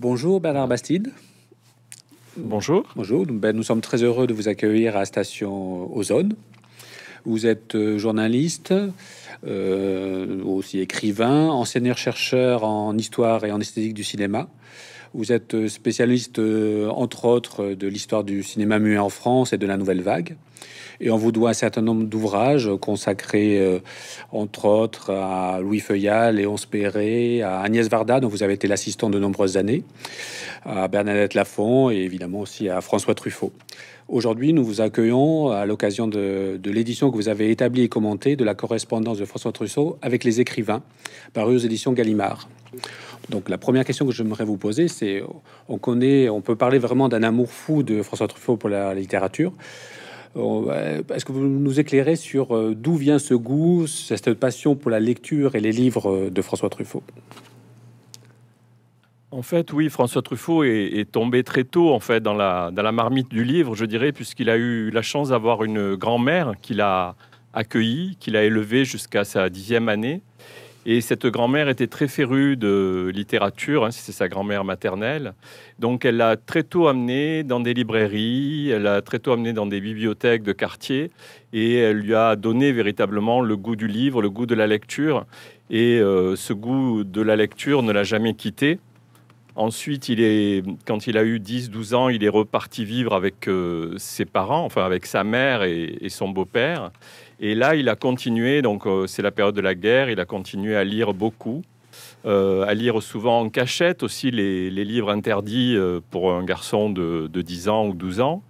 Bonjour Bernard Bastide. Bonjour. Bonjour. Ben, nous sommes très heureux de vous accueillir à Station Ozone. Vous êtes euh, journaliste, euh, aussi écrivain, enseigneur chercheur en histoire et en esthétique du cinéma. Vous êtes euh, spécialiste, euh, entre autres, euh, de l'histoire du cinéma muet en France et de la nouvelle vague. Et on vous doit un certain nombre d'ouvrages consacrés, entre autres, à Louis Feuillat, Léon Perret, à Agnès Varda, dont vous avez été l'assistant de nombreuses années, à Bernadette Lafont et évidemment aussi à François Truffaut. Aujourd'hui, nous vous accueillons à l'occasion de, l'édition que vous avez établie et commentée de la correspondance de François Truffaut avec les écrivains, parue aux éditions Gallimard. Donc la première question que j'aimerais vous poser, c'est on connaît, on peut parler vraiment d'un amour fou de François Truffaut pour la littérature. Euh, est-ce que vous nous éclairez sur euh, d'où vient ce goût, cette passion pour la lecture et les livres euh, de François Truffaut en fait, oui, François Truffaut est, tombé très tôt en fait dans la, marmite du livre, je dirais, puisqu'il a eu la chance d'avoir une grand-mère qui l'a accueillie, qui l'a élevé jusqu'à sa dixième année. Et cette grand-mère était très férue de littérature, hein, c'est sa grand-mère maternelle. Donc elle l'a très tôt amené dans des librairies, elle l'a très tôt amené dans des bibliothèques de quartier, et elle lui a donné véritablement le goût du livre, le goût de la lecture. Et euh, ce goût de la lecture ne l'a jamais quitté. Ensuite, quand il a eu 10-12 ans, il est reparti vivre avec euh, ses parents, enfin avec sa mère et, son beau-père. Et là, il a continué, donc euh, c'est la période de la guerre, il a continué à lire beaucoup, euh, à lire souvent en cachette aussi les, livres interdits pour un garçon de, de 10 ans ou 12 ans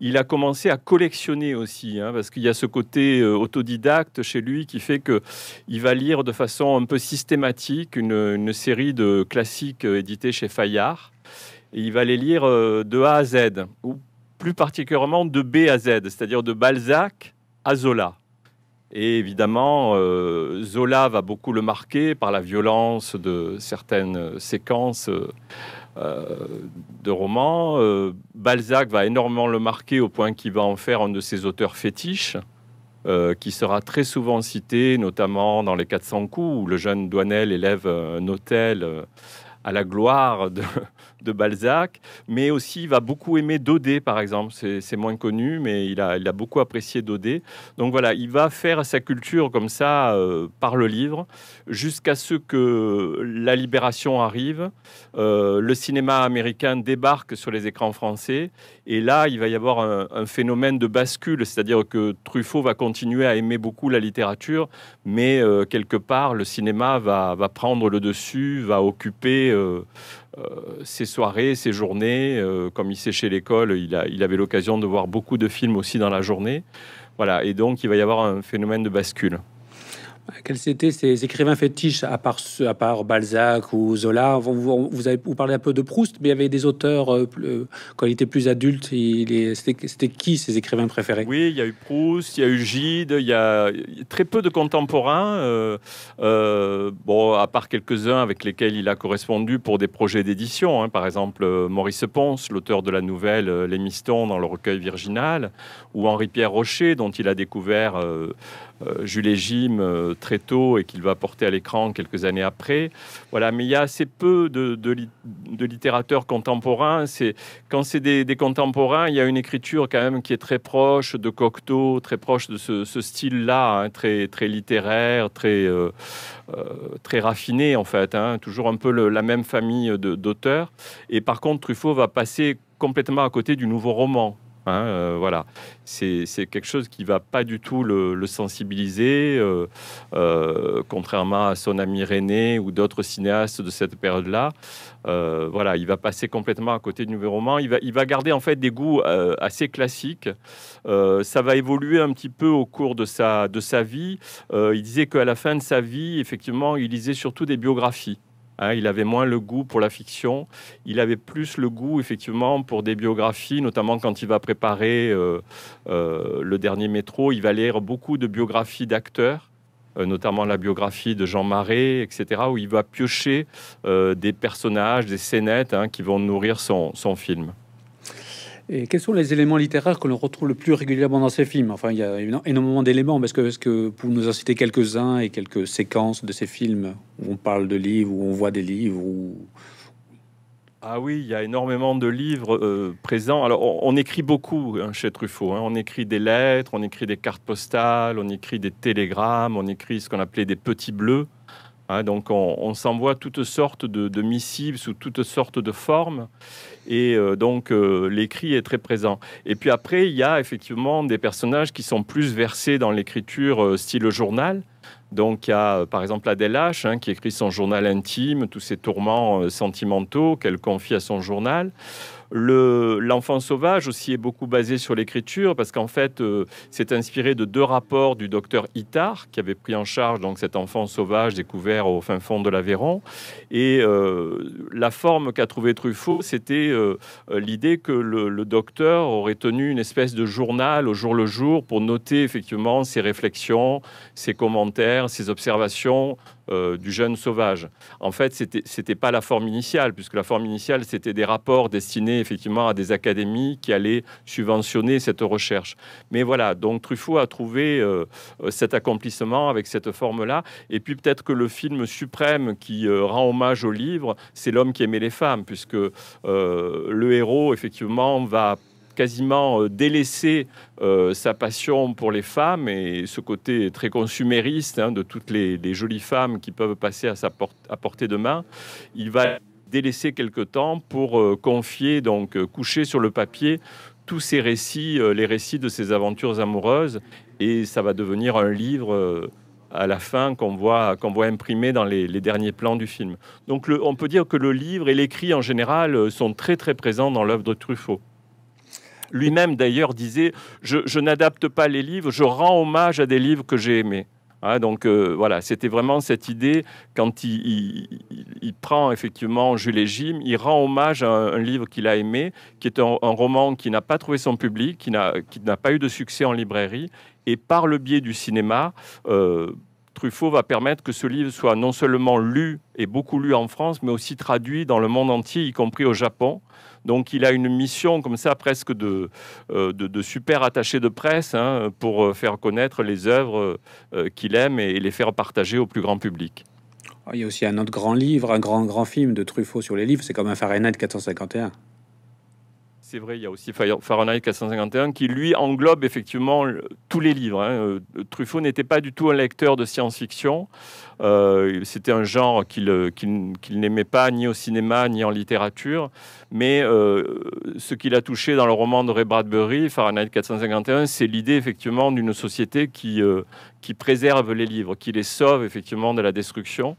il a commencé à collectionner aussi, hein, parce qu'il y a ce côté euh, autodidacte chez lui qui fait qu'il va lire de façon un peu systématique une, série de classiques euh, édités chez Fayard, et il va les lire euh, de A à Z, ou plus particulièrement de B à Z, c'est-à-dire de Balzac à Zola. Et évidemment, Zola va beaucoup le marquer par la violence de certaines séquences euh, de romans. Euh, Balzac va énormément le marquer au point qu'il va en faire un de ses auteurs fétiches. Euh, qui sera très souvent cité, notamment dans les 400 coups, où le jeune Douanel élève un hôtel à la gloire de, Balzac, mais aussi il va beaucoup aimer Daudet par exemple. C'est moins connu, mais il a, il a, beaucoup apprécié Daudet Donc voilà, il va faire sa culture comme ça euh, par le livre, jusqu'à ce que la libération arrive. Euh, le cinéma américain débarque sur les écrans français, et là, il va y avoir un, phénomène de bascule, c'est-à-dire que Truffaut va continuer à aimer beaucoup la littérature, mais euh, quelque part, le cinéma va, va prendre le dessus, va occuper euh, euh, ses soirées, ses journées. Euh, comme il chez l'école, il, il avait l'occasion de voir beaucoup de films aussi dans la journée. Voilà, et donc il va y avoir un phénomène de bascule. Quels étaient ces écrivains fétiches, à part, Balzac ou Zola vous, avez, vous parlez un peu de Proust, mais il y avait des auteurs, euh, euh, quand il était plus adulte, c'était qui ces écrivains préférés Oui, il y a eu Proust, il y a eu Gide, il y a très peu de contemporains, euh, bon, à part quelques-uns avec lesquels il a correspondu pour des projets d'édition, hein. par exemple Maurice Ponce, l'auteur de la nouvelle Les Mistons dans le recueil Virginal, ou Henri-Pierre Rocher, dont il a découvert euh, Jules Jim euh, très tôt et qu'il va porter à l'écran quelques années après. Voilà, mais il y a assez peu de, littérateurs contemporains. quand c'est des, contemporains, il y a une écriture quand même qui est très proche de Cocteau, très proche de ce, style-là, hein, très très littéraire, très euh, raffiné en fait. Hein. toujours un peu la même famille d'auteurs. Et par contre, Truffaut va passer complètement à côté du nouveau roman. Hein, euh, voilà, c'est quelque chose qui va pas du tout le, sensibiliser, euh, euh, contrairement à son ami René ou d'autres cinéastes de cette période-là. voilà, il va passer complètement à côté du nouveau roman. Il va, il va garder en fait des goûts assez classiques. ça va évoluer un petit peu au cours de sa de sa vie. il disait qu'à la fin de sa vie, effectivement, il lisait surtout des biographies. Hein, il avait moins le goût pour la fiction, il avait plus le goût effectivement pour des biographies, notamment quand il va préparer euh, euh, le dernier métro, il va lire beaucoup de biographies d'acteurs euh, notamment la biographie de Jean Marais, etc., où il va piocher des personnages, des scénettes hein, qui vont nourrir son film. Et quels sont les éléments littéraires que l'on retrouve le plus régulièrement dans ces films Enfin, il y a énormément d'éléments, parce que, est-ce que pour nous en quelques-uns et quelques séquences de ces films où on parle de livres, où on voit des livres, Ah oui, il y a énormément de livres euh, présents. Alors, on, écrit beaucoup hein, chez Truffaut. Hein. On écrit des lettres, on écrit des cartes postales, on écrit des télégrammes, on écrit ce qu'on appelait des petits bleus. Hein, donc on, s'envoie toutes sortes de, de, missiles sous toutes sortes de formes. Et euh, donc euh, l'écrit est très présent. Et puis après, il y a effectivement des personnages qui sont plus versés dans l'écriture euh, style journal. Donc il y a par exemple Adèle H, hein, qui écrit son journal intime, tous ses tourments sentimentaux qu'elle confie à son journal. L'enfant sauvage aussi est beaucoup basé sur l'écriture parce qu'en fait, euh, c'est inspiré de deux rapports du docteur Itard qui avait pris en charge donc cet enfant sauvage découvert au fin fond de l'Aveyron. Et euh, la forme qu'a trouvé Truffaut, c'était euh, l'idée que le, docteur aurait tenu une espèce de journal au jour le jour pour noter effectivement ses réflexions, ses commentaires, ses observations euh, du jeune sauvage. En fait, ce n'était pas la forme initiale, puisque la forme initiale, c'était des rapports destinés effectivement à des académies qui allaient subventionner cette recherche. Mais voilà, donc Truffaut a trouvé euh, euh, cet accomplissement avec cette forme-là. Et puis peut-être que le film suprême qui rend hommage au livre, c'est L'homme qui aimait les femmes, puisque le héros, effectivement, va quasiment euh, délaissé euh, sa passion pour les femmes et ce côté très consumériste hein, de toutes les, jolies femmes qui peuvent passer à sa porte, à portée de main. Il va délaisser quelque temps pour euh, confier, donc coucher sur le papier tous ses récits, les récits de ses aventures amoureuses, et ça va devenir un livre à la fin qu'on voit, imprimé dans les, derniers plans du film. Donc on peut dire que le livre et l'écrit en général sont très très présents dans l'œuvre de Truffaut. Lui-même, d'ailleurs, disait Je, n'adapte pas les livres, je rends hommage à des livres que j'ai aimés. Hein, donc euh, voilà, c'était vraiment cette idée quand il, prend effectivement Jules et Jim, il rend hommage à un, livre qu'il a aimé, qui est un, roman qui n'a pas trouvé son public, qui n'a pas eu de succès en librairie, et par le biais du cinéma, euh, Truffaut va permettre que ce livre soit non seulement lu et beaucoup lu en France, mais aussi traduit dans le monde entier, y compris au Japon. Donc il a une mission comme ça presque de, euh, de, super attaché de presse hein, pour euh, faire connaître les œuvres euh, qu'il aime et les faire partager au plus grand public. Ah, il y a aussi un autre grand livre, un grand grand film de Truffaut sur les livres, c'est comme un Fahrenheit 451 c'est vrai, il y a aussi Fahrenheit 451 qui, lui, englobe effectivement tous les livres. Hein. Euh, Truffaut n'était pas du tout un lecteur de science-fiction. Euh, c'était un genre euh, qu'il n'aimait pas, ni au cinéma, ni en littérature. Mais ce qu'il a touché dans le roman de Ray Bradbury, Fahrenheit 451, c'est l'idée effectivement d'une société qui, qui préserve les livres, qui les sauve effectivement de la destruction.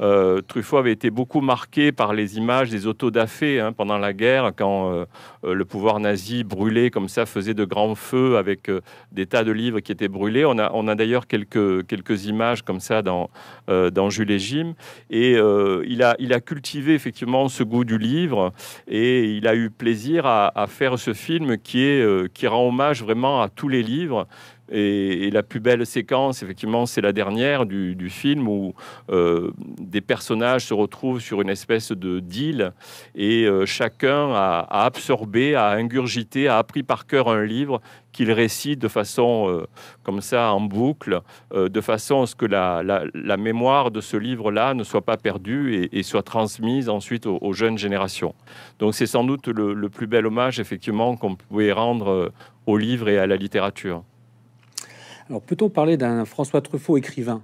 Euh, Truffaut avait été beaucoup marqué par les images des autos hein, pendant la guerre, quand euh, euh, le pouvoir nazi brûlait comme ça, faisait de grands feux avec des tas de livres qui étaient brûlés. On a, d'ailleurs quelques, images comme ça dans, dans Jules et Jim. Et il, a, cultivé effectivement ce goût du livre et il a eu plaisir à, faire ce film qui, qui rend hommage vraiment à tous les livres. Et, la plus belle séquence, effectivement, c'est la dernière du, film où euh, des personnages se retrouvent sur une espèce de deal et euh, chacun a, absorbé, a ingurgité, a appris par cœur un livre qu'il récite de façon euh, comme ça en boucle, de façon à ce que la, mémoire de ce livre-là ne soit pas perdue et, soit transmise ensuite aux, jeunes générations. Donc c'est sans doute le, le plus bel hommage effectivement qu'on pouvait rendre au livre et à la littérature. Alors peut-on parler d'un François Truffaut écrivain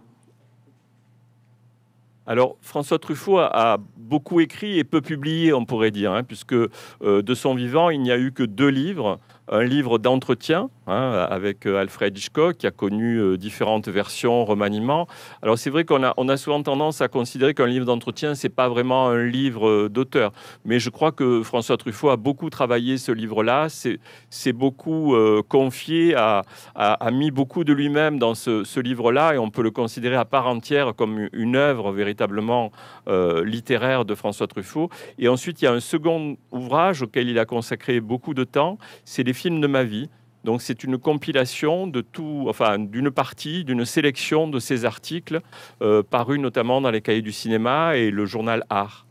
alors, François Truffaut a, beaucoup écrit et peu publié, on pourrait dire, hein, puisque euh, de son vivant, il n'y a eu que deux livres un livre d'entretien hein, avec euh, Alfred Hitchcock qui a connu euh, différentes versions, remaniements. Alors c'est vrai qu'on a, on a souvent tendance à considérer qu'un livre d'entretien, c'est pas vraiment un livre euh, d'auteur. Mais je crois que François Truffaut a beaucoup travaillé ce livre-là, c'est beaucoup confié, a, à, mis beaucoup de lui-même dans ce, ce livre-là et on peut le considérer à part entière comme une œuvre véritablement littéraire de François Truffaut. Et ensuite, il y a un second ouvrage auquel il a consacré beaucoup de temps, c'est les film de ma vie. Donc c'est une compilation de tout, enfin d'une partie, d'une sélection de ces articles euh, parus notamment dans les cahiers du cinéma et le journal Art.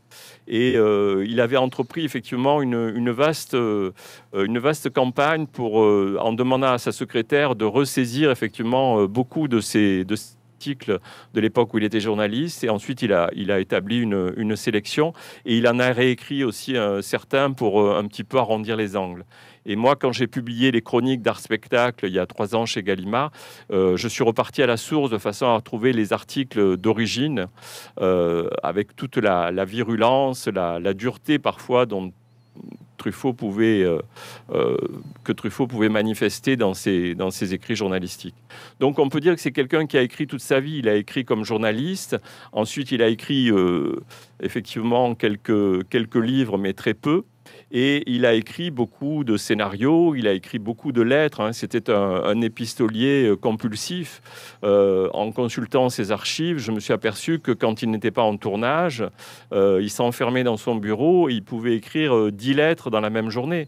Et euh, il avait entrepris effectivement une, vaste, euh, une vaste campagne pour, en demandant à sa secrétaire de ressaisir effectivement beaucoup de ces, articles de l'époque où il était journaliste. Et ensuite, il a, établi une sélection et il en a réécrit aussi certains pour un petit peu arrondir les angles. Et moi, quand j'ai publié les chroniques d'art spectacle il y a trois ans chez Gallimard, euh, je suis reparti à la source de façon à retrouver les articles d'origine euh, avec toute la, virulence, la, dureté parfois dont Truffaut pouvait, euh, que Truffaut pouvait manifester dans ses, dans ses écrits journalistiques. Donc on peut dire que c'est quelqu'un qui a écrit toute sa vie. Il a écrit comme journaliste, ensuite il a écrit effectivement quelques, quelques livres, mais très peu. Et il a écrit beaucoup de scénarios, il a écrit beaucoup de lettres. Hein. C'était un, épistolier euh, compulsif. Euh, en consultant ses archives, je me suis aperçu que quand il n'était pas en tournage, euh, il s'enfermait dans son bureau et il pouvait écrire dix lettres dans la même journée.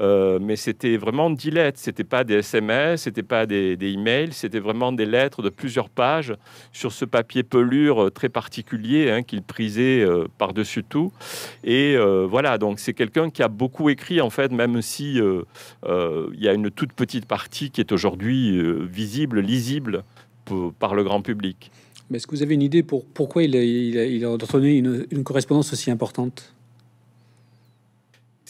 Euh, mais c'était vraiment dix lettres. C'était pas des SMS, c'était pas des, des emails, c'était vraiment des lettres de plusieurs pages sur ce papier pelure euh, très particulier hein, qu'il prisait euh, par-dessus tout. Et voilà, donc c'est quelqu'un qui a beaucoup écrit en fait, même si il y a une toute petite partie qui est aujourd'hui visible, lisible par le grand public. Mais est-ce que vous avez une idée pour pourquoi il a, il entretenu une correspondance aussi importante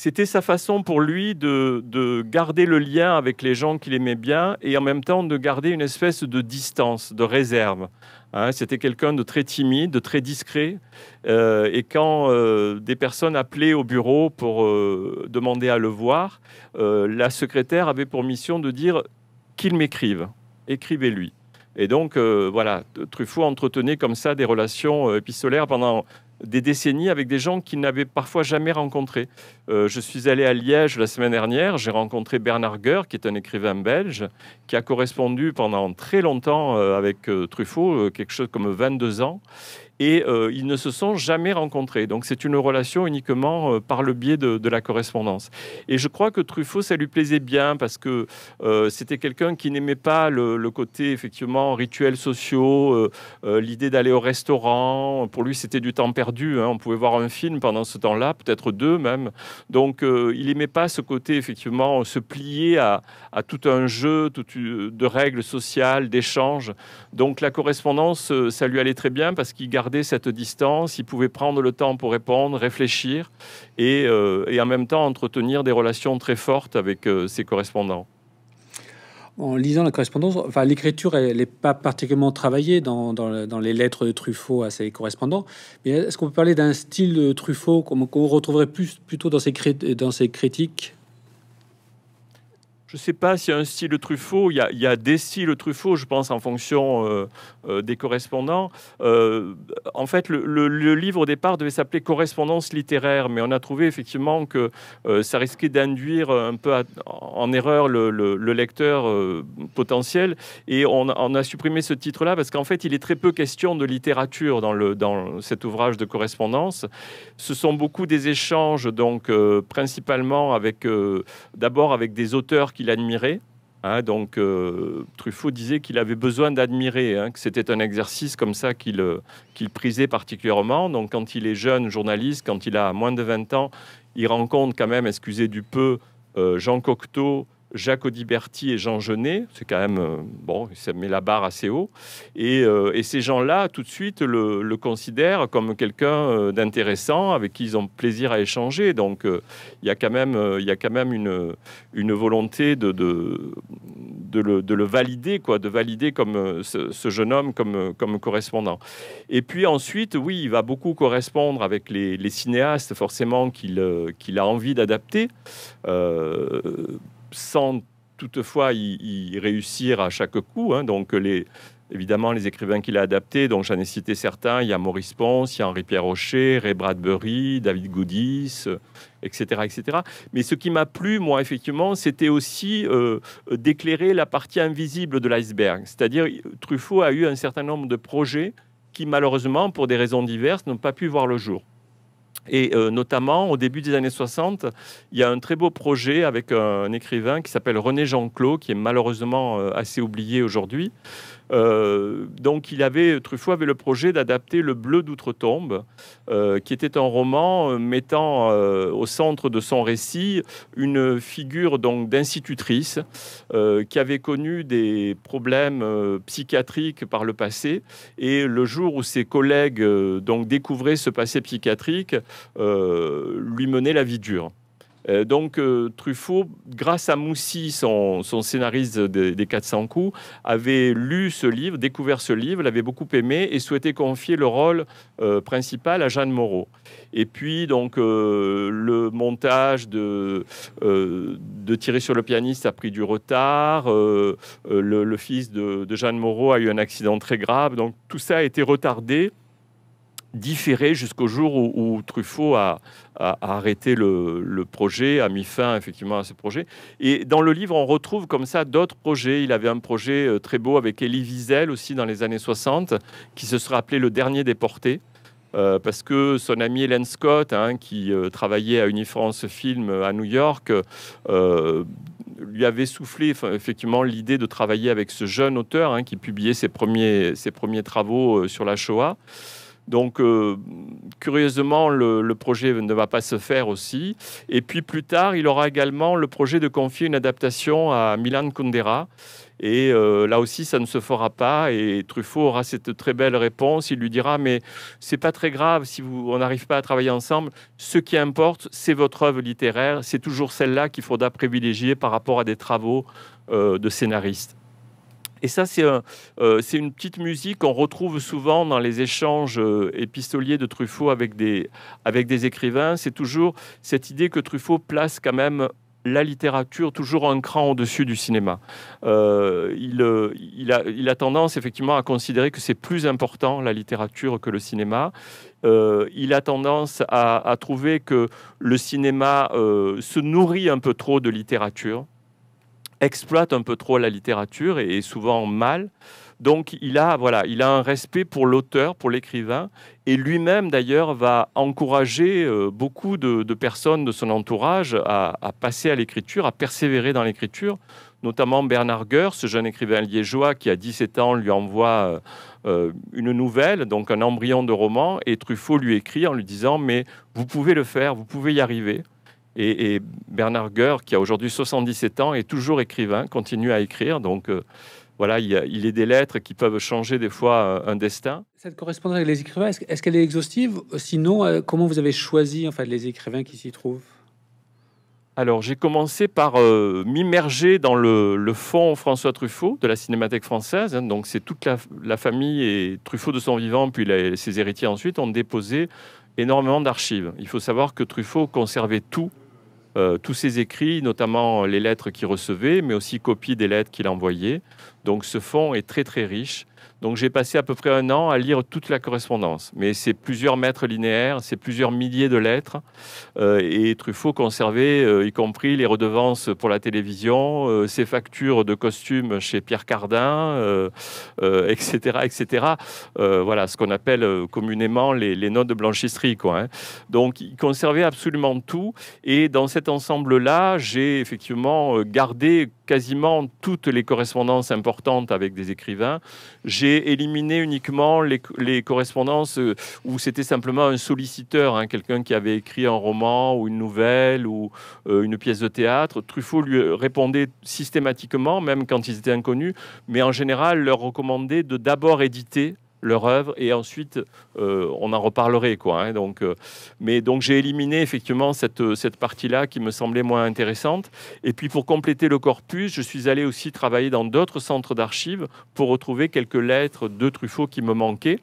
c'était sa façon pour lui de, garder le lien avec les gens qu'il aimait bien et en même temps de garder une espèce de distance, de réserve. Hein. C'était quelqu'un de très timide, de très discret. Euh, et quand euh, des personnes appelaient au bureau pour euh, demander à le voir, la secrétaire avait pour mission de dire qu'il m'écrive, écrivez-lui. Et donc, voilà, Truffaut entretenait comme ça des relations épistolaires pendant des décennies avec des gens qu'il n'avait parfois jamais rencontrés. Euh, je suis allé à Liège la semaine dernière, j'ai rencontré Bernard Gueur, qui est un écrivain belge, qui a correspondu pendant très longtemps euh, avec euh, Truffaut, quelque chose comme 22 ans et euh, ils ne se sont jamais rencontrés. Donc c'est une relation uniquement euh, par le biais de, la correspondance. Et je crois que Truffaut, ça lui plaisait bien parce que euh, c'était quelqu'un qui n'aimait pas le, côté effectivement rituels sociaux, l'idée d'aller au restaurant. Pour lui, c'était du temps perdu. Hein. On pouvait voir un film pendant ce temps-là, peut-être deux même. Donc il n'aimait pas ce côté effectivement se plier à, à tout un jeu tout, de règles sociales, d'échanges. Donc la correspondance, ça lui allait très bien parce qu'il gardait cette distance, il pouvait prendre le temps pour répondre, réfléchir et, euh, et en même temps entretenir des relations très fortes avec euh, ses correspondants. En lisant la correspondance, enfin, l'écriture, elle n'est pas particulièrement travaillée dans, dans, les lettres de Truffaut à ses correspondants. Mais est-ce qu'on peut parler d'un style de Truffaut qu'on retrouverait plus plutôt dans ses, dans ses critiques je ne sais pas s'il y a un style Truffaut, il y, a, il y des styles Truffaut, je pense, en fonction euh, euh, des correspondants. Euh, en fait, le, livre au départ devait s'appeler Correspondance littéraire, mais on a trouvé effectivement que ça risquait d'induire un peu en erreur le, lecteur potentiel, et on, a supprimé ce titre-là parce qu'en fait, il est très peu question de littérature dans, le, dans cet ouvrage de correspondance. Ce sont beaucoup des échanges, donc principalement avec, d'abord avec des auteurs qu'il admirait. Hein, donc euh, Truffaut disait qu'il avait besoin d'admirer, hein, que c'était un exercice comme ça qu'il euh, qu'il prisait particulièrement. Donc quand il est jeune journaliste, quand il a moins de 20 ans, il rencontre quand même, excusez du peu, euh, Jean Cocteau, Jacques Audiberti et Jean Genet, c'est quand même, euh, bon, ça met la barre assez haut. Euh, et, ces gens-là, tout de suite, le, considèrent comme quelqu'un euh, d'intéressant avec qui ils ont plaisir à échanger. Donc, il y a quand même, il y a quand même une, une volonté de, de, le, valider, quoi, de valider comme ce, jeune homme comme, comme correspondant. Et puis ensuite, oui, il va beaucoup correspondre avec les, cinéastes, forcément, qu'il a envie d'adapter. Euh, sans toutefois y, réussir à chaque coup. Hein. donc évidemment les écrivains qu'il a adaptés, dont j'en ai cité certains, il y a Maurice Ponce, il y a Henri-Pierre Rocher, Ray Bradbury, David Goodis, etc., etc. Mais ce qui m'a plu, moi, effectivement, c'était aussi euh, d'éclairer la partie invisible de l'iceberg. C'est-à-dire, Truffaut a eu un certain nombre de projets qui, malheureusement, pour des raisons diverses, n'ont pas pu voir le jour. Et euh, notamment, au début des années 60, il y a un très beau projet avec un, écrivain qui s'appelle René Jean-Claude, qui est malheureusement euh, assez oublié aujourd'hui, euh, donc, il avait, Truffaut avait le projet d'adapter Le Bleu d'Outre-Tombe, euh, qui était un roman euh, mettant au centre de son récit une figure donc d'institutrice qui avait connu des problèmes psychiatriques par le passé. Et le jour où ses collègues donc découvraient ce passé psychiatrique, lui menait la vie dure. Euh, donc euh, Truffaut, grâce à Moussi, son, scénariste des, 400 coups, avait lu ce livre, découvert ce livre, l'avait beaucoup aimé et souhaitait confier le rôle euh, principal à Jeanne Moreau. Et puis donc le montage de, Tirer sur le pianiste a pris du retard. le, fils de Jeanne Moreau a eu un accident très grave, donc tout ça a été retardé différé jusqu'au jour où, Truffaut a, arrêté le, projet, a mis fin effectivement à ce projet. Et dans le livre, on retrouve comme ça d'autres projets. Il avait un projet euh, très beau avec Elie Wiesel aussi dans les années 60, qui se serait appelé Le Dernier Déporté. Euh, parce que son ami Hélène Scott, hein, qui euh, travaillait à Unifrance Film à New York, lui avait soufflé effectivement l'idée de travailler avec ce jeune auteur hein, qui publiait ses premiers, ses premiers travaux sur la Shoah. Donc, euh, curieusement, le, projet ne va pas se faire aussi. Et puis, plus tard, il aura également le projet de confier une adaptation à Milan Kundera. Et euh, là aussi, ça ne se fera pas. Et Truffaut aura cette très belle réponse. Il lui dira Mais n'est pas très grave si on n'arrive pas à travailler ensemble. Ce qui importe, c'est votre œuvre littéraire. C'est toujours celle-là qu'il faudra privilégier par rapport à des travaux euh, de scénaristes. Et ça, euh, c'est une petite musique qu'on retrouve souvent dans les échanges euh, épistoliers de Truffaut avec des, avec des écrivains. C'est toujours cette idée que Truffaut place quand même la littérature toujours un cran au-dessus du cinéma. Euh, il, a, tendance effectivement à considérer que c'est plus important la littérature que le cinéma. il a tendance à, trouver que le cinéma se nourrit un peu trop de littérature exploite un peu trop la littérature et, est souvent mal. Donc il a, voilà, il a un respect pour l'auteur, pour l'écrivain, et lui-même d'ailleurs va encourager euh, beaucoup de, personnes de son entourage à, passer à l'écriture, à persévérer dans l'écriture, notamment Bernard Goer, ce jeune écrivain liégeois qui à 17 ans lui envoie euh, euh, une nouvelle, donc un embryon de roman, et Truffaut lui écrit en lui disant mais vous pouvez le faire, vous pouvez y arriver. Et, Bernard Goer, qui a aujourd'hui 77 ans, est toujours écrivain, continue à écrire. Donc euh, voilà, il, y a, est des lettres qui peuvent changer des fois euh, un destin. Cette correspondance avec les écrivains, est-ce, qu'elle est exhaustive Sinon, euh, comment vous avez choisi en fait les écrivains qui s'y trouvent alors j'ai commencé par m'immerger dans le, fond François Truffaut de la Cinémathèque française. Hein. donc c'est toute la, famille et Truffaut de son vivant, puis ses héritiers ensuite ont déposé énormément d'archives. Il faut savoir que Truffaut conservait tout euh, tous ses écrits, notamment les lettres qu'il recevait, mais aussi copies des lettres qu'il envoyait. Donc ce fonds est très très riche donc j'ai passé à peu près un an à lire toute la correspondance. Mais c'est plusieurs mètres linéaires, c'est plusieurs milliers de lettres. Euh, et Truffaut conservait, euh, y compris les redevances pour la télévision, euh, ses factures de costumes chez Pierre Cardin, etc. etc. voilà ce qu'on appelle communément les, notes de blanchisserie. Quoi, hein. Donc il conservait absolument tout. Et dans cet ensemble-là, j'ai effectivement gardé quasiment toutes les correspondances importantes avec des écrivains. J'ai éliminer uniquement les, correspondances euh, où c'était simplement un solliciteur, hein, quelqu'un qui avait écrit un roman ou une nouvelle ou euh, une pièce de théâtre. Truffaut lui euh, répondait systématiquement, même quand ils étaient inconnus, mais en général leur recommandait de d'abord éditer leur œuvre et ensuite euh, on en reparlerait quoi. Hein, donc, euh, mais donc j'ai éliminé effectivement cette, euh, cette partie-là qui me semblait moins intéressante. Et puis pour compléter le corpus, je suis allé aussi travailler dans d'autres centres d'archives pour retrouver quelques lettres de Truffaut qui me manquaient.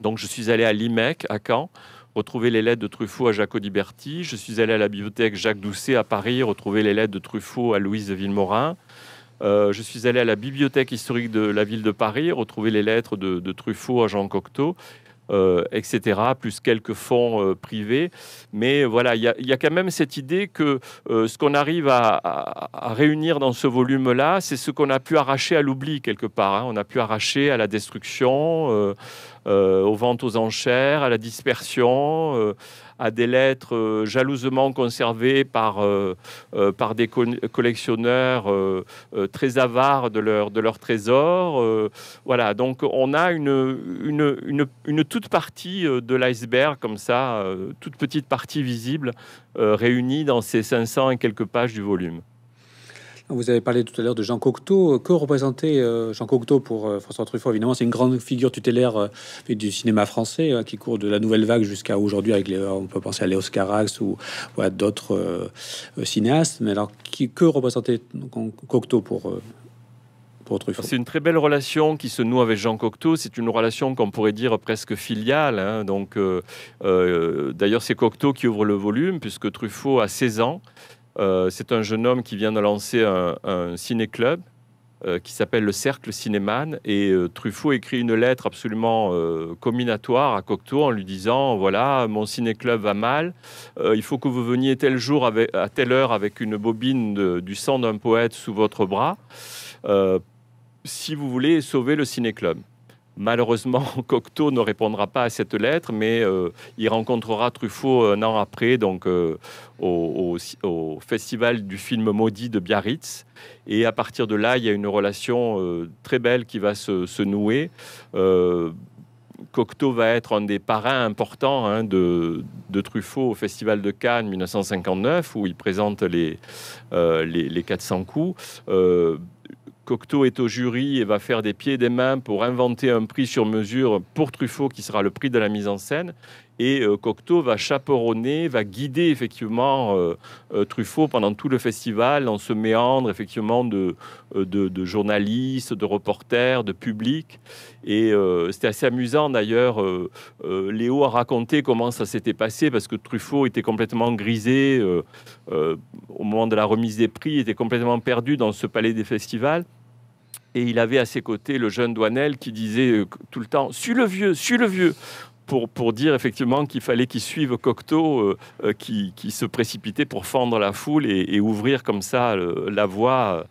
Donc je suis allé à l'IMEC à Caen retrouver les lettres de Truffaut à Jacques Audiberti. Je suis allé à la bibliothèque Jacques Doucet à Paris retrouver les lettres de Truffaut à Louise de Villemorin. Euh, je suis allé à la bibliothèque historique de la ville de Paris, retrouver les lettres de, Truffaut à Jean Cocteau, euh, etc., plus quelques fonds euh, privés. Mais voilà, il y, a quand même cette idée que ce qu'on arrive à, réunir dans ce volume-là, c'est ce qu'on a pu arracher à l'oubli quelque part. Hein. On a pu arracher à la destruction. Euh, aux ventes aux enchères, à la dispersion, euh, à des lettres euh, jalousement conservées par, par des collectionneurs très avares de leur, de leur trésor. voilà, donc on a une, une toute partie de l'iceberg comme ça, toute petite partie visible réunie dans ces 500 et quelques pages du volume. Vous avez parlé tout à l'heure de Jean Cocteau. Que représentait euh, Jean Cocteau pour euh, François Truffaut Évidemment, c'est une grande figure tutélaire euh, du cinéma français qui court de la nouvelle vague jusqu'à aujourd'hui. Avec on peut penser à Léos Carax ou, à d'autres cinéastes. Mais alors, que représentait Cocteau pour Truffaut c'est une très belle relation qui se noue avec Jean Cocteau. C'est une relation qu'on pourrait dire presque filiale. Hein. Donc, d'ailleurs, c'est Cocteau qui ouvre le volume, puisque Truffaut a 16 ans euh, c'est un jeune homme qui vient de lancer un, ciné-club euh, qui s'appelle le Cercle Cinéman. Et euh, Truffaut écrit une lettre absolument combinatoire à Cocteau en lui disant Voilà, mon ciné-club va mal, il faut que vous veniez tel jour à telle heure avec une bobine du sang d'un poète sous votre bras si vous voulez sauver le ciné-club. Malheureusement, Cocteau ne répondra pas à cette lettre, mais euh, il rencontrera Truffaut euh, un an après, donc euh, au, festival du film maudit de Biarritz. Et à partir de là, il y a une relation très belle qui va se, nouer. Cocteau va être un des parrains importants hein, de, Truffaut au Festival de Cannes 1959, où il présente les, les, les 400 coups Cocteau est au jury et va faire des pieds et des mains pour inventer un prix sur mesure pour Truffaut qui sera le prix de la mise en scène. Et euh, Cocteau va chaperonner, va guider effectivement euh, euh, Truffaut pendant tout le festival en se méandre effectivement de, de, journalistes, de reporters, de public. Et c'était assez amusant d'ailleurs. Léo a raconté comment ça s'était passé parce que Truffaut était complètement grisé au moment de la remise des prix, était complètement perdu dans ce palais des festivals et il avait à ses côtés le jeune Douanel qui disait euh, tout le temps Suis le vieux, suis le vieux pour, pour dire effectivement qu'il fallait qu'il suive Cocteau euh, euh, qui, qui, se précipitait pour fendre la foule et, ouvrir comme ça la voie.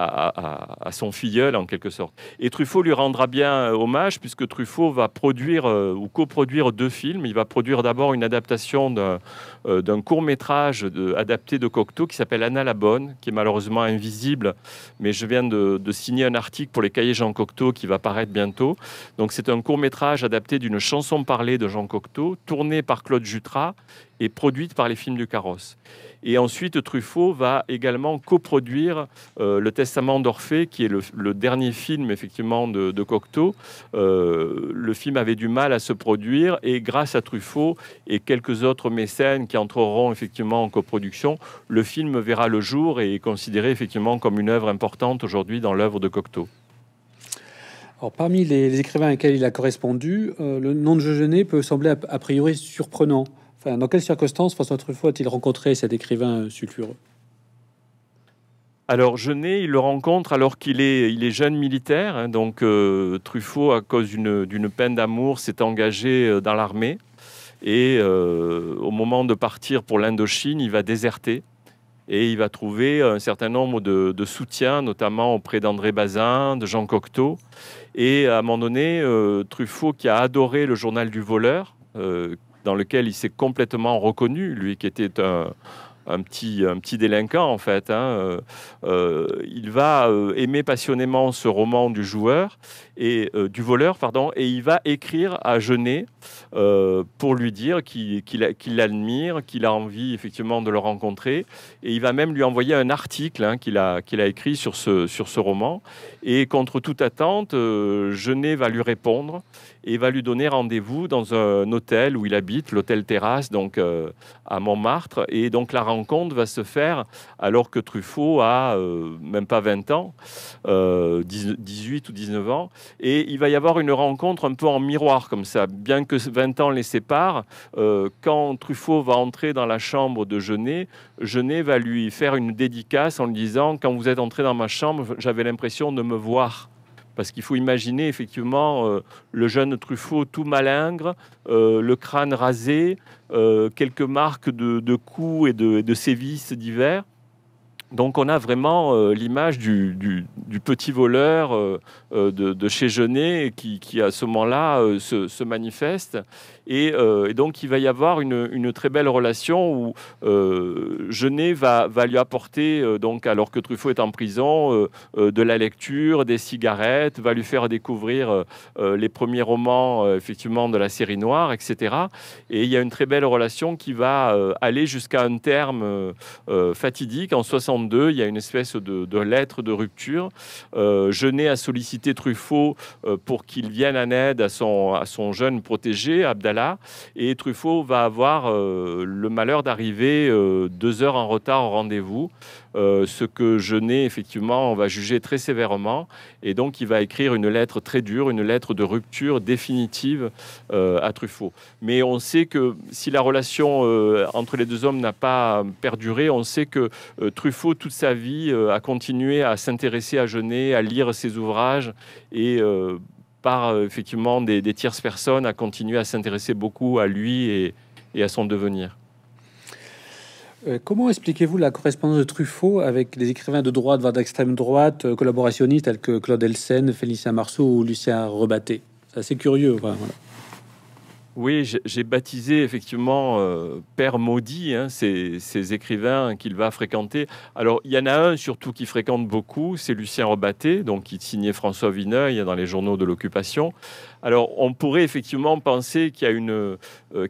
À, son filleul en quelque sorte. Et Truffaut lui rendra bien hommage puisque Truffaut va produire ou coproduire deux films. Il va produire d'abord une adaptation d'un euh, d'un court métrage adapté de Cocteau qui s'appelle Anna la Bonne, qui est malheureusement invisible, mais je viens de, signer un article pour les cahiers Jean Cocteau qui va paraître bientôt. Donc c'est un court métrage adapté d'une chanson parlée de Jean Cocteau, tournée par Claude Jutras et produite par les films du Carrosse. Et ensuite, Truffaut va également coproduire euh, Le Testament d'Orphée, qui est le, dernier film effectivement de, Cocteau. Euh, le film avait du mal à se produire et grâce à Truffaut et quelques autres mécènes qui entreront effectivement en coproduction, le film verra le jour et est considéré effectivement comme une œuvre importante aujourd'hui dans l'œuvre de Cocteau. Alors, parmi les, écrivains écrivains qui il a correspondu, euh, le nom de Jeunet peut sembler a, priori surprenant. Enfin, dans quelles circonstances François Truffaut a-t-il rencontré cet écrivain euh, sulfureux alors Genet, il le rencontre alors qu'il est, il est jeune militaire. Hein, donc euh, Truffaut, à cause d'une peine d'amour, s'est engagé dans l'armée. Et euh, au moment de partir pour l'Indochine, il va déserter et il va trouver un certain nombre de, soutiens, notamment auprès d'André Bazin, de Jean Cocteau. Et à un moment donné, euh, Truffaut, qui a adoré le journal du voleur, euh, dans lequel il s'est complètement reconnu, lui qui était un, petit, délinquant en fait. Hein, il va aimer passionnément ce roman du joueur et euh, du voleur, pardon, et il va écrire à Genet euh, pour lui dire qu'il l'admire, qu'il a envie effectivement de le rencontrer, et il va même lui envoyer un article hein, qu'il a, écrit sur ce, sur ce roman. Et contre toute attente, euh, Genet va lui répondre et va lui donner rendez-vous dans un hôtel où il habite, l'hôtel Terrasse, donc à Montmartre. Et donc la rencontre va se faire alors que Truffaut a même pas 20 ans, 18 ou 19 ans. Et il va y avoir une rencontre un peu en miroir comme ça. Bien que 20 ans les séparent, euh, quand Truffaut va entrer dans la chambre de Genet, Genet va lui faire une dédicace en lui disant Quand vous êtes entré dans ma chambre, j'avais l'impression de me voir parce qu'il faut imaginer effectivement euh, le jeune Truffaut tout malingre, euh, le crâne rasé, quelques marques de, coups et de sévices divers. Donc on a vraiment euh, l'image du, petit voleur euh, euh, de, chez Genet qui, à ce moment-là se, manifeste. Et, donc il va y avoir une, très belle relation où Genet va, lui apporter, donc alors que Truffaut est en prison, de la lecture, des cigarettes, va lui faire découvrir les premiers romans effectivement de la série noire, etc. Et il y a une très belle relation qui va aller jusqu'à un terme fatidique en 60 il y a une espèce de, lettre de rupture. Euh, n'ai a sollicité Truffaut euh, pour qu'il vienne en aide à son, à son jeune protégé, Abdallah, et Truffaut va avoir euh, le malheur d'arriver euh, deux heures en retard au rendez-vous. Euh, ce que Genet effectivement, on va juger très sévèrement. Et donc, il va écrire une lettre très dure, une lettre de rupture définitive euh, à Truffaut. Mais on sait que si la relation euh, entre les deux hommes n'a pas perduré, on sait que Truffaut, toute sa vie, a continué à s'intéresser à Genet, à lire ses ouvrages et par effectivement des, tierces personnes, a continué à s'intéresser beaucoup à lui et à son devenir. Euh, comment expliquez-vous la correspondance de Truffaut avec des écrivains de droite, voire d'extrême droite, euh, collaborationnistes tels que Claude Elsen, Félicien Marceau ou Lucien Rebatté C'est assez curieux. Oui, j'ai baptisé effectivement euh, Père Maudit hein, ces, écrivains qu'il va fréquenter. Alors, il y en a un surtout qui fréquente beaucoup, c'est Lucien Rebatté, donc qui signait François Vineuil dans les journaux de l'occupation. Alors, on pourrait effectivement penser qu'il y a une, euh,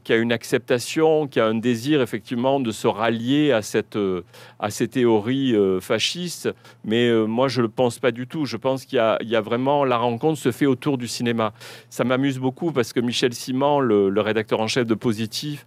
a une acceptation, qu'il y a un désir effectivement de se rallier à, cette, euh, à ces théories euh, fascistes, mais moi, je ne le pense pas du tout. Je pense qu'il y a, vraiment la rencontre se fait autour du cinéma. Ça m'amuse beaucoup parce que Michel Simon, le, rédacteur en chef de Positif,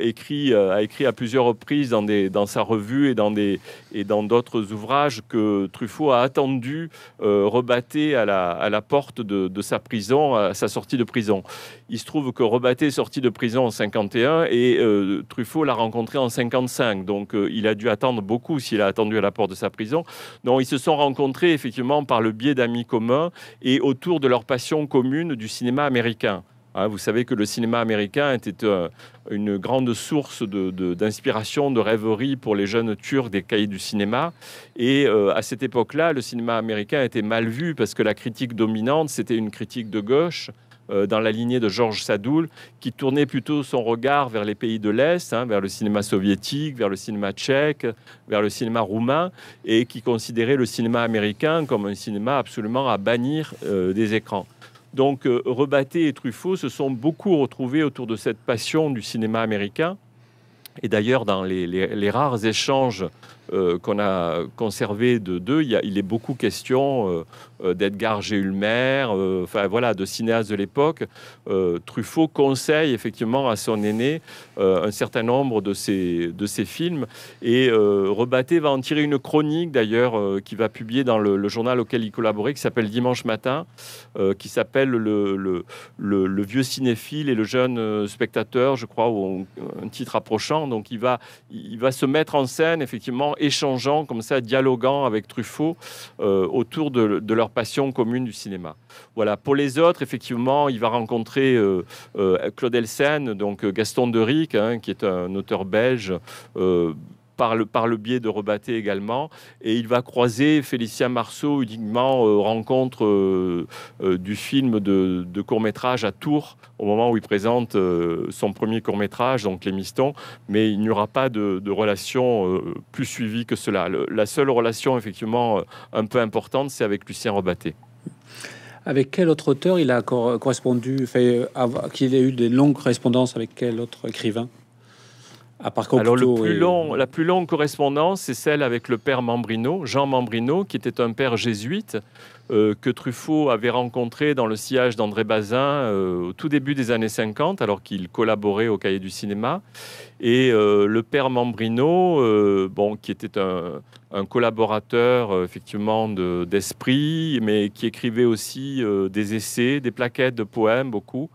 écrit, a écrit à plusieurs reprises dans, des, dans sa revue et dans, d'autres ouvrages que Truffaut a attendu rebatté à la, porte de, de sa prison à sa sortie de prison. Il se trouve que Rebatté est sorti de prison en 51 et euh, Truffaut l'a rencontré en 55. Donc euh, il a dû attendre beaucoup s'il a attendu à la porte de sa prison. Non, ils se sont rencontrés effectivement par le biais d'amis communs et autour de leur passion commune du cinéma américain. Hein, vous savez que le cinéma américain était euh, une grande source d'inspiration, de, rêverie pour les jeunes turcs des cahiers du cinéma. Et euh, à cette époque-là, le cinéma américain était mal vu parce que la critique dominante, c'était une critique de gauche euh, dans la lignée de Georges Sadoul, qui tournait plutôt son regard vers les pays de l'Est, hein, vers le cinéma soviétique, vers le cinéma tchèque, vers le cinéma roumain, et qui considérait le cinéma américain comme un cinéma absolument à bannir des écrans. Donc euh, Rebatté et Truffaut se sont beaucoup retrouvés autour de cette passion du cinéma américain. Et d'ailleurs, dans les, rares échanges euh, qu'on a conservé de deux, il, est beaucoup question euh, euh, d'Edgar G. Ulmer, enfin voilà, de cinéastes de l'époque. Truffaut conseille effectivement à son aîné un certain nombre de ses, de films. Et Rebatté va en tirer une chronique d'ailleurs qui va publier dans le, journal auquel il collaborait, qui s'appelle Dimanche Matin, qui s'appelle le, le, vieux cinéphile et le jeune spectateur, je crois, un titre approchant. Donc il va, il va se mettre en scène effectivement échangeant, comme ça, dialoguant avec Truffaut euh, autour de, leur passion commune du cinéma. Voilà. Pour les autres, effectivement, il va rencontrer euh, euh, Claude Elsen, donc Gaston Deric, hein, qui est un auteur belge par le, par le biais de Rebatté également. Et il va croiser Félicien Marceau uniquement euh, rencontre euh, euh, du film de, court-métrage à Tours au moment où il présente son premier court-métrage, donc Les Mistons. Mais il n'y aura pas de, relation plus suivie que cela. la seule relation effectivement un peu importante, c'est avec Lucien Rebatté. Avec quel autre auteur il a correspondu, qu'il ait eu des longues correspondances avec quel autre écrivain ah, la plus longue correspondance, c'est celle avec le père Mambrino, Jean Mambrino, qui était un père jésuite euh, que Truffaut avait rencontré dans le sillage d'André Bazin euh, au tout début des années 50, alors qu'il collaborait au Cahier du cinéma. Et euh, le père Mambrino, bon, qui était un, collaborateur effectivement d'esprit, mais qui écrivait aussi des essais, des plaquettes de poèmes, beaucoup.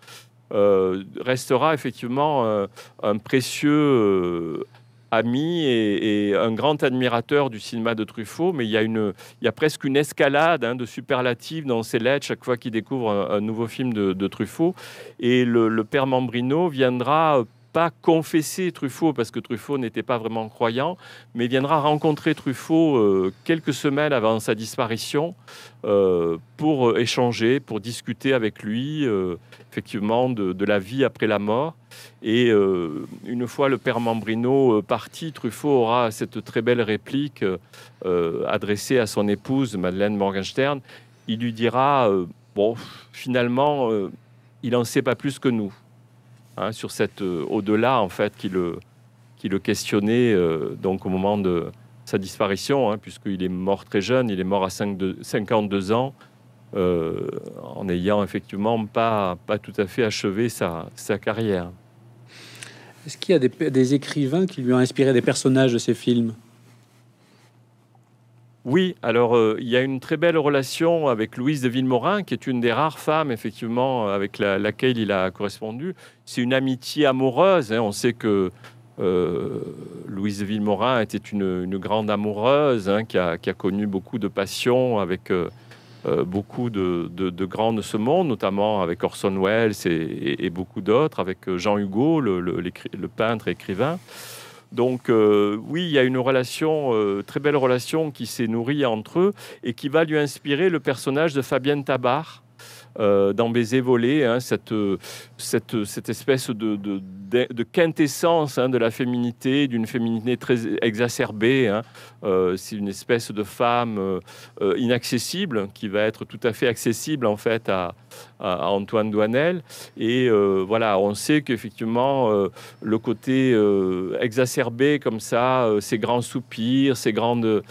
Euh, restera effectivement euh, un précieux euh, ami et, un grand admirateur du cinéma de Truffaut, mais il y a, presque une escalade hein, de superlatives dans ses lettres chaque fois qu'il découvre un, nouveau film de, Truffaut. Et le, le père Mambrino viendra pas confesser Truffaut parce que Truffaut n'était pas vraiment croyant, mais viendra rencontrer Truffaut euh, quelques semaines avant sa disparition euh, pour euh, échanger, pour discuter avec lui effectivement de, la vie après la mort. Et une fois le père Mambrino parti, Truffaut aura cette très belle réplique adressée à son épouse Madeleine Morgenstern. Il lui dira bon finalement il en sait pas plus que nous. Hein, sur cette euh, au-delà en fait qui le, questionnait euh, donc au moment de sa disparition, hein, puisqu'il est mort très jeune, il est mort à 52 ans, euh, en n'ayant effectivement pas, pas tout à fait achevé sa, carrière. Est-ce qu'il y a des, des écrivains qui lui ont inspiré des personnages de ses films oui, alors euh, il y a une très belle relation avec Louise de Villemorin, qui est une des rares femmes, effectivement, euh, avec laquelle il a correspondu. C'est une amitié amoureuse. Hein. On sait que euh, Louise de Villemorin était une, grande amoureuse, hein, qui, a, connu beaucoup de passions avec beaucoup de, grands de ce monde, notamment avec Orson Welles et, beaucoup d'autres, avec Jean Hugo, le, le peintre et écrivain. Donc euh, oui, il y a une relation, euh, très belle relation qui s'est nourrie entre eux et qui va lui inspirer le personnage de Fabienne Tabar. Euh, dans Baiser volé, hein, cette, espèce de, quintessence hein, de la féminité, d'une féminité très exacerbée. Hein. Euh, c'est une espèce de femme inaccessible qui va être tout à fait accessible en fait à, à Antoine Douanel. Et euh, voilà, on sait qu'effectivement, euh, le côté euh, exacerbé comme ça, ces grands soupirs, ces grandes,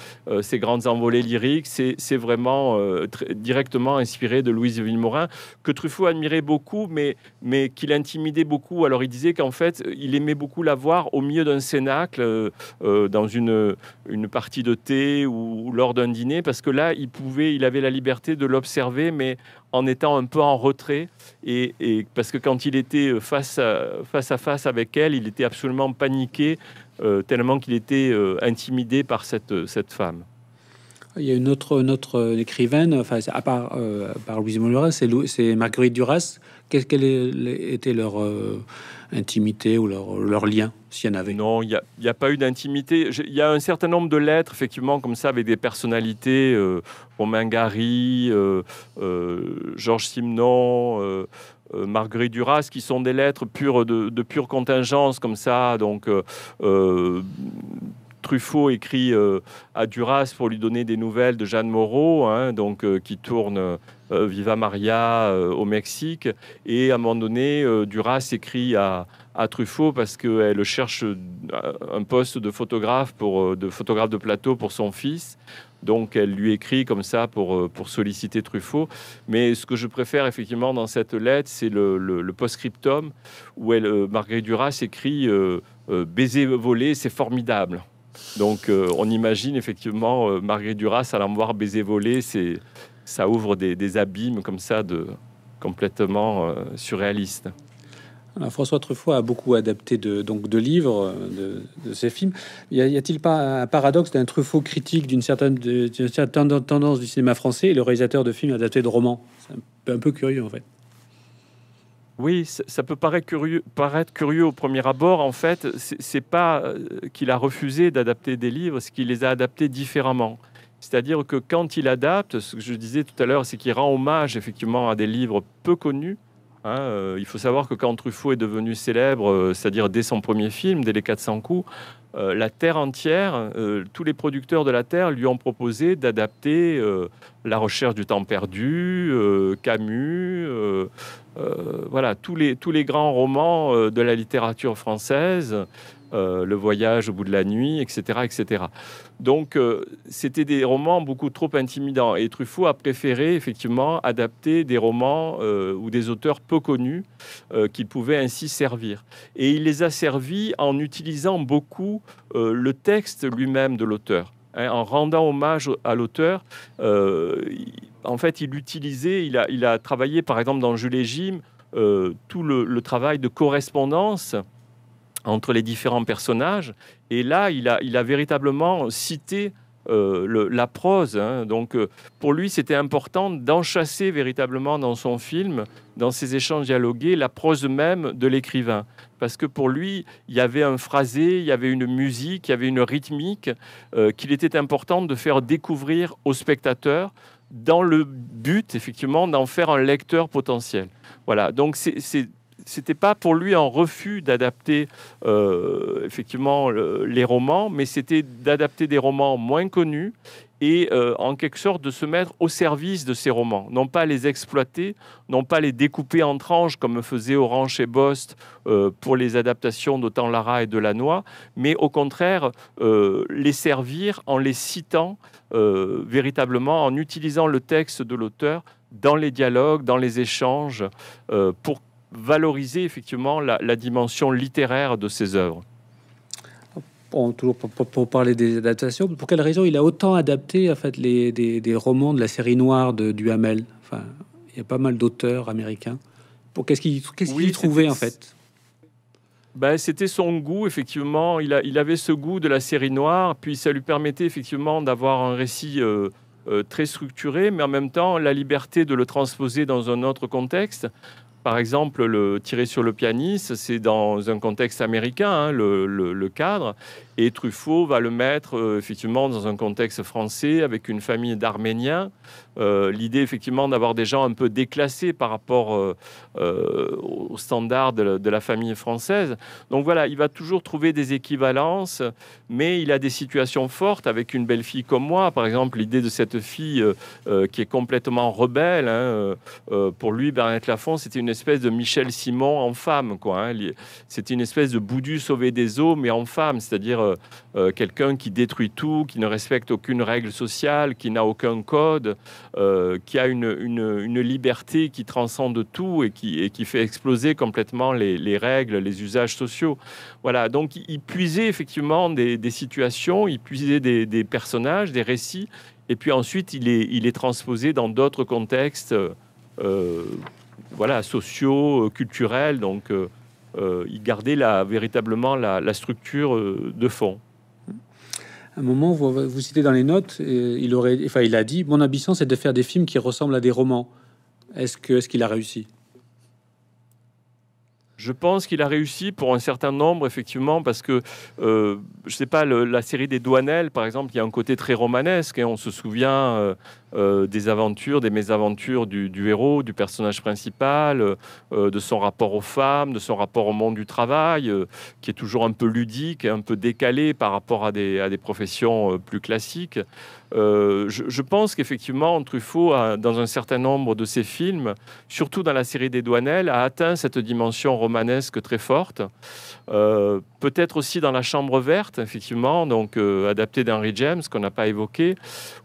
ces grandes envolées lyriques, c'est vraiment directement inspiré de Louise Villemorin, que Truffaut admirait beaucoup, mais, mais qu'il intimidait beaucoup. Alors il disait qu'en fait, il aimait beaucoup la voir au milieu d'un cénacle, dans une, une partie de thé ou, ou lors d'un dîner, parce que là, il pouvait, il avait la liberté de l'observer, mais en étant un peu en retrait. Et, parce que quand il était euh, face à, face à face avec elle, il était absolument paniqué, euh, tellement qu'il était euh, intimidé par cette, cette femme. Il y a une autre, notre écrivaine, enfin, à part, par Louise Mouliret, c'est, c'est Marguerite Duras. Quelle, quelle était leur intimité ou leur, leur lien s'il y en avait Non, il n'y a, pas eu d'intimité. Il y a un certain nombre de lettres, effectivement, comme ça, avec des personnalités, euh, Romain Gary, euh, euh, Georges Simenon, euh, Marguerite Duras, qui sont des lettres pures de, pure contingence, comme ça. Donc. Truffaut écrit à Duras pour lui donner des nouvelles de Jeanne Moreau, hein, donc qui tourne euh, Viva Maria euh, au Mexique. Et à un moment donné, euh, Duras écrit à, Truffaut parce qu'elle cherche un poste de photographe, pour, de plateau pour son fils. Donc elle lui écrit comme ça pour, solliciter Truffaut. Mais ce que je préfère effectivement dans cette lettre, c'est le, post-scriptum où elle, Marguerite Duras écrit Baiser volé, c'est formidable ». Donc on imagine effectivement Marguerite Duras allant voir Baiser volé, c'est ça ouvre des, abîmes comme ça de complètement surréaliste. Euh, surréalistes. François Truffaut a beaucoup adapté de, donc, de livres, de, ses films. Y a-t-il pas un paradoxe d'un Truffaut critique d'une certaine, tendance du cinéma français et le réalisateur de films adaptés de romans C'est un, peu curieux en fait. Oui, ça peut paraître curieux, paraître curieux au premier abord. En fait, c'est pas euh, qu'il a refusé d'adapter des livres, c'est qu'il les a adaptés différemment. C'est-à-dire que quand il adapte, ce que je disais tout à l'heure, c'est qu'il rend hommage effectivement à des livres peu connus. Hein, euh, il faut savoir que quand Truffaut est devenu célèbre, euh, c'est-à-dire dès son premier film, dès les 400 coups, euh, la Terre entière, tous les producteurs de la Terre lui ont proposé d'adapter La recherche du temps perdu, Camus, voilà, tous les, tous les grands romans de la littérature française. Euh, le voyage au bout de la nuit, etc. etc. Donc euh, c'était des romans beaucoup trop intimidants et Truffaut a préféré effectivement adapter des romans euh, ou des auteurs peu connus qu'il pouvait ainsi servir. Et il les a servis en utilisant beaucoup le texte lui-même de l'auteur. Hein, en rendant hommage à l'auteur, en fait, il utilisait, il a, travaillé par exemple dans Jules et Jim, tout le, travail de correspondance entre les différents personnages. Et là, il a, il a véritablement cité euh, la prose. Hein. Donc, euh, pour lui, c'était important d'enchasser véritablement dans son film, dans ses échanges dialogués, la prose même de l'écrivain. Parce que pour lui, il y avait un phrasé, il y avait une musique, il y avait une rythmique euh, qu'il était important de faire découvrir au spectateur dans le but, effectivement, d'en faire un lecteur potentiel. Voilà, donc c'est c'était pas pour lui un refus d'adapter euh, effectivement les romans, mais c'était d'adapter des romans moins connus et euh, en quelque sorte de se mettre au service de ces romans, non pas les exploiter, non pas les découper en tranches comme faisait Orange et Bost euh, pour les adaptations d'Autant Lara et de Lannoy, mais au contraire les servir en les citant véritablement, en utilisant le texte de l'auteur dans les dialogues, dans les échanges, pour valoriser effectivement la, dimension littéraire de ses œuvres toujours pour, parler des adaptations, pour quelle raison il a autant adapté en fait les, des, romans de la série noire de Duhamel Enfin, il y a pas mal d'auteurs américains. Pour qu'est-ce qu'il trouvait en fait ben, c'était son goût, effectivement. Il, a, il avait ce goût de la série noire, puis ça lui permettait effectivement d'avoir un récit euh, euh, très structuré, mais en même temps la liberté de le transposer dans un autre contexte. Par exemple, le tirer sur le pianiste, c'est dans un contexte américain, hein, le, cadre. Et Truffaut va le mettre euh, effectivement dans un contexte français avec une famille d'Arméniens. Euh, l'idée effectivement d'avoir des gens un peu déclassés par rapport euh, aux standards de, la famille française. Donc voilà, il va toujours trouver des équivalences, mais il a des situations fortes avec une belle fille comme moi. Par exemple, l'idée de cette fille qui est complètement rebelle. Hein, pour lui, Bernadette Lafont, c'était une espèce de Michel Simon en femme, quoi. Hein. C'est une espèce de Boudu sauvé des eaux, mais en femme, c'est-à-dire euh, euh, quelqu'un qui détruit tout, qui ne respecte aucune règle sociale, qui n'a aucun code, euh, qui a une, une, liberté qui transcende tout et qui, qui fait exploser complètement les, règles, les usages sociaux. Voilà, donc il puisait effectivement des, des situations, il puisait des, personnages, des récits, et puis ensuite il est, il est transposé dans d'autres contextes voilà, sociaux, euh, culturels. Donc, euh, euh, il gardait véritablement la, structure de fond un moment, vous, citez dans les notes, il aurait, enfin, il a dit, mon ambition, c'est de faire des films qui ressemblent à des romans. Est-ce que, est-ce qu'il a réussi je pense qu'il a réussi pour un certain nombre, effectivement, parce que, euh, je ne sais pas, la série des Douanelles, par exemple, il y a un côté très romanesque, et hein. on se souvient euh, euh, des aventures, des mésaventures du, héros, du personnage principal, de son rapport aux femmes, de son rapport au monde du travail, qui est toujours un peu ludique, un peu décalé par rapport à des professions plus classiques. Euh, je, pense qu'effectivement, Truffaut, dans un certain nombre de ses films, surtout dans la série des Douanelles, a atteint cette dimension romanesque très forte. Euh, peut-être aussi dans La Chambre verte, effectivement, donc euh, adapté d'Henry James, qu'on n'a pas évoqué,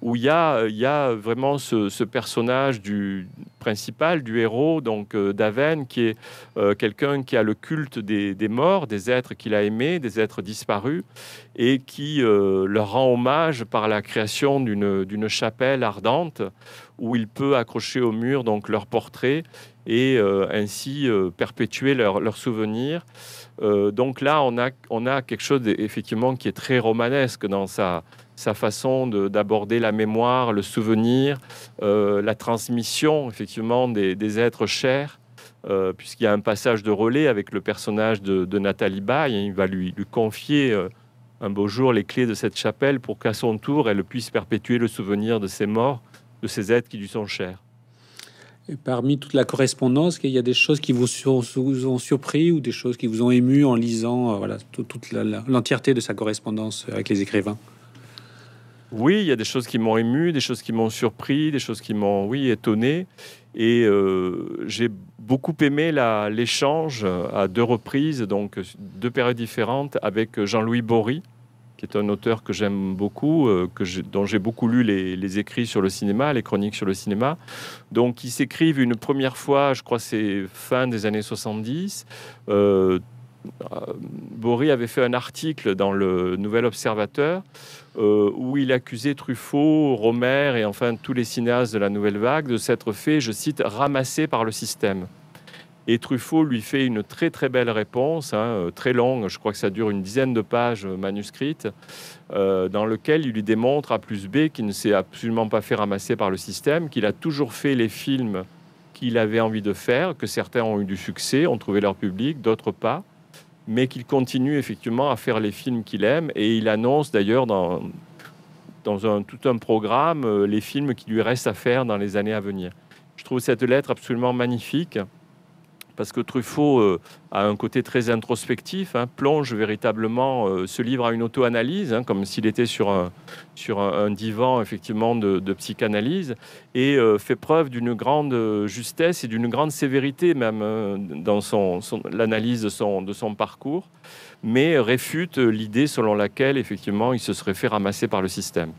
où il y a, y a, vraiment ce, personnage du principal, du héros, donc d'Aven, qui est quelqu'un qui a le culte des, des morts, des êtres qu'il a aimés, des êtres disparus, et qui leur rend hommage par la création d'une chapelle ardente où il peut accrocher au mur donc leur portrait et euh, ainsi euh, perpétuer leurs leur souvenir euh, donc là, on a, on a quelque chose effectivement qui est très romanesque dans sa, sa façon d'aborder la mémoire, le souvenir, la transmission effectivement des, des êtres chers. Puisqu'il y a un passage de relais avec le personnage de, Nathalie Baye, hein, il va lui, lui confier un beau jour les clés de cette chapelle pour qu'à son tour elle puisse perpétuer le souvenir de ses morts, de ses êtres qui lui sont chers. Et parmi toute la correspondance, il y a des choses qui vous, ont surpris ou des choses qui vous ont ému en lisant euh, voilà, toute l'entièreté de sa correspondance avec les écrivains oui, il y a des choses qui m'ont ému, des choses qui m'ont surpris, des choses qui m'ont, oui, étonné. Et euh, j'ai beaucoup aimé l'échange à deux reprises, donc deux périodes différentes, avec Jean-Louis Bory, qui est un auteur que j'aime beaucoup, euh, dont j'ai beaucoup lu les, écrits sur le cinéma, les chroniques sur le cinéma. Donc, ils s'écrivent une première fois, je crois, c'est fin des années 70. Euh, Bory avait fait un article dans le Nouvel Observateur euh, où il accusait Truffaut, Romer et enfin tous les cinéastes de la nouvelle vague de s'être fait, je cite, ramasser par le système. Et Truffaut lui fait une très très belle réponse, hein, euh, très longue, je crois que ça dure une dizaine de pages manuscrites, dans lequel il lui démontre à plus B qu'il ne s'est absolument pas fait ramasser par le système, qu'il a toujours fait les films qu'il avait envie de faire, que certains ont eu du succès, ont trouvé leur public, d'autres pas, mais qu'il continue effectivement à faire les films qu'il aime. Et il annonce d'ailleurs dans, un, tout un programme euh, les films qui lui restent à faire dans les années à venir. Je trouve cette lettre absolument magnifique parce que Truffaut euh, a un côté très introspectif, hein, plonge véritablement euh, ce livre à une auto-analyse, hein, comme s'il était sur un, sur un, divan effectivement de, psychanalyse, et euh, fait preuve d'une grande justesse et d'une grande sévérité même dans son, son l'analyse de son, de son parcours, mais réfute l'idée selon laquelle effectivement il se serait fait ramasser par le système.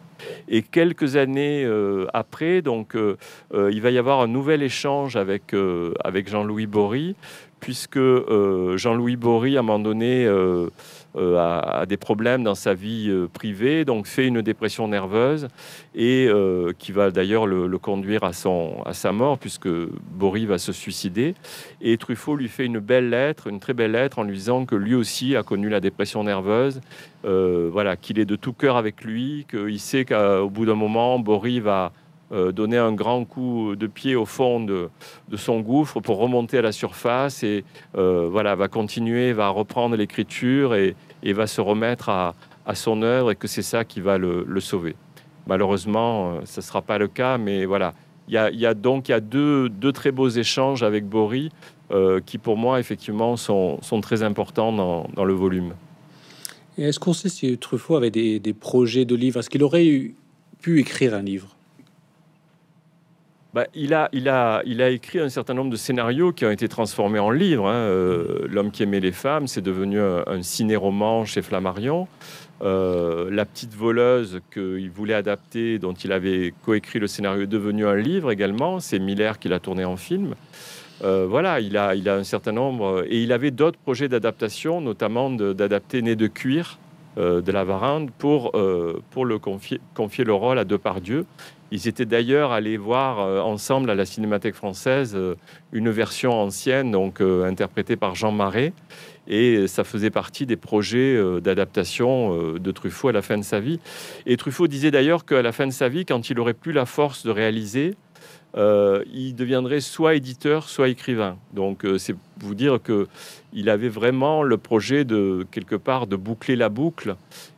Et quelques années euh, après, donc, euh, euh, il va y avoir un nouvel échange avec, avec Jean-Louis Bory, puisque Jean-Louis Bory, à un moment donné, euh, à a, des problèmes dans sa vie euh, privée, donc fait une dépression nerveuse et euh, qui va d'ailleurs le, conduire à, son, à sa mort puisque Boris va se suicider. Et Truffaut lui fait une belle lettre, une très belle lettre en lui disant que lui aussi a connu la dépression nerveuse, voilà, qu'il est de tout cœur avec lui, qu'il sait qu'au bout d'un moment, Boris va euh, donner un grand coup de pied au fond de, son gouffre pour remonter à la surface et euh, voilà, va continuer, va reprendre l'écriture et, va se remettre à, son œuvre et que c'est ça qui va le, sauver. Malheureusement, euh, ça ne sera pas le cas, mais voilà. Il y a, donc il y a deux, deux, très beaux échanges avec Bory qui, pour moi, effectivement, sont, sont très importants dans, le volume. Est-ce qu'on sait si Truffaut avait des, projets de livres Est-ce qu'il aurait pu écrire un livre bah, il, a, écrit un certain nombre de scénarios qui ont été transformés en livres. Hein. Euh, L'homme qui aimait les femmes, c'est devenu un, un ciné-roman chez Flammarion. Euh, la petite voleuse qu'il voulait adapter, dont il avait coécrit le scénario, est devenu un livre également. C'est Miller qui l'a tourné en film. Euh, voilà, il a, un certain nombre. Et il avait d'autres projets d'adaptation, notamment d'adapter Né de cuir de la Varande pour, le confier, confier le rôle à Depardieu. Ils étaient d'ailleurs allés voir euh, ensemble à la Cinémathèque française euh, une version ancienne, donc euh, interprétée par Jean Marais, et ça faisait partie des projets d'adaptation de Truffaut à la fin de sa vie. Et Truffaut disait d'ailleurs qu'à la fin de sa vie, quand il aurait plus la force de réaliser, euh, il deviendrait soit éditeur, soit écrivain. Donc euh, c'est vous dire que il avait vraiment le projet de quelque part de boucler la boucle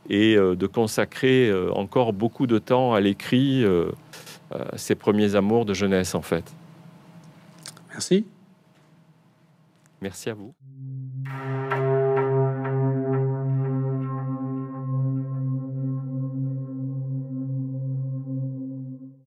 et euh, de consacrer encore beaucoup de temps à l'écrit, ses premiers amours de jeunesse en fait. Merci. Merci à vous.